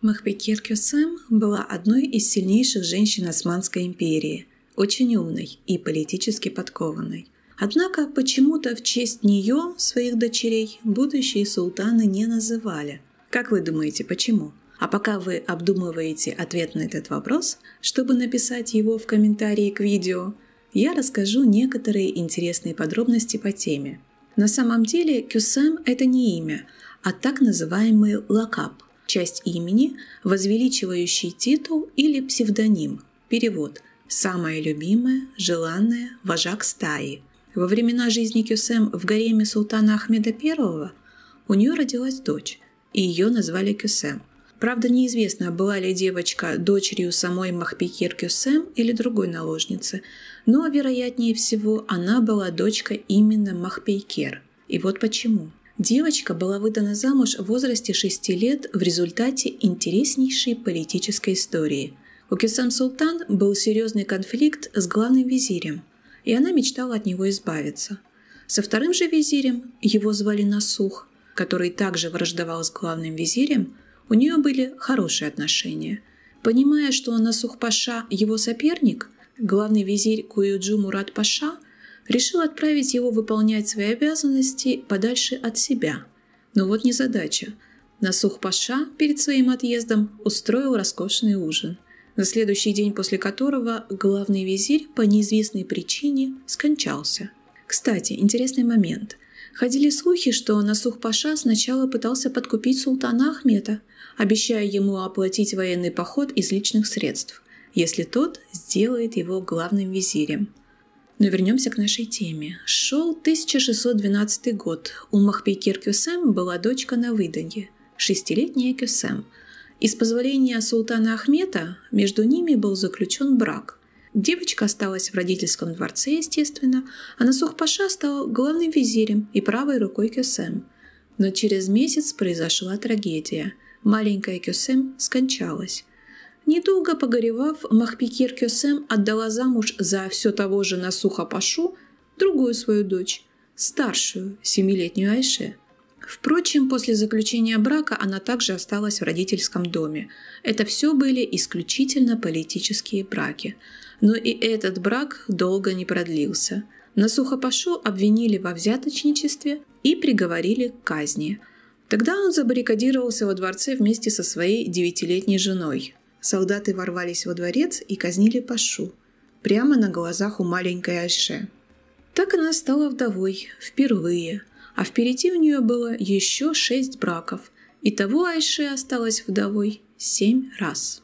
Махпекир Кюсем была одной из сильнейших женщин Османской империи, очень умной и политически подкованной. Однако почему-то в честь нее своих дочерей будущие султаны не называли. Как вы думаете, почему? А пока вы обдумываете ответ на этот вопрос, чтобы написать его в комментарии к видео, я расскажу некоторые интересные подробности по теме. На самом деле Кюсем – это не имя, а так называемый лакап – часть имени, возвеличивающий титул или псевдоним. Перевод. Самое любимое, желанное, вожак стаи. Во времена жизни Кюсем в гареме султана Ахмеда I у нее родилась дочь, и ее назвали Кюсем. Правда, неизвестно, была ли девочка дочерью самой Махпикер Кюсем или другой наложницы, но, вероятнее всего, она была дочкой именно Махпейкер. И вот почему – Девочка была выдана замуж в возрасте 6 лет в результате интереснейшей политической истории. У Кесам Султан был серьезный конфликт с главным визирем, и она мечтала от него избавиться. Со вторым же визирем, его звали Насух, который также враждовал с главным визирем, у нее были хорошие отношения. Понимая, что Насух Паша его соперник, главный визирь Куюджу Мурат Паша – решил отправить его выполнять свои обязанности подальше от себя. Но вот не задача. Насух Паша перед своим отъездом устроил роскошный ужин, на следующий день после которого главный визирь по неизвестной причине скончался. Кстати, интересный момент. Ходили слухи, что Насух Паша сначала пытался подкупить султана Ахмета, обещая ему оплатить военный поход из личных средств, если тот сделает его главным визирем – но вернемся к нашей теме. Шел 1612 год. У Махпейкир Кюсем была дочка на выданье, шестилетняя Кюсем. Из позволения султана Ахмета между ними был заключен брак. Девочка осталась в родительском дворце, естественно, а Насух-паша стал главным визирем и правой рукой Кюсем. Но через месяц произошла трагедия. Маленькая Кюсем скончалась. Недолго погоревав, Махпикир Кюсем отдала замуж за все того же Насуха Пашу другую свою дочь, старшую, семилетнюю Айше. Впрочем, после заключения брака она также осталась в родительском доме. Это все были исключительно политические браки. Но и этот брак долго не продлился. Насуха Пашу обвинили во взяточничестве и приговорили к казни – Тогда он забаррикадировался во дворце вместе со своей девятилетней женой солдаты ворвались во дворец и казнили Пашу, прямо на глазах у маленькой Айше. Так она стала вдовой, впервые, а впереди у нее было еще шесть браков, Итого Айше осталась вдовой семь раз.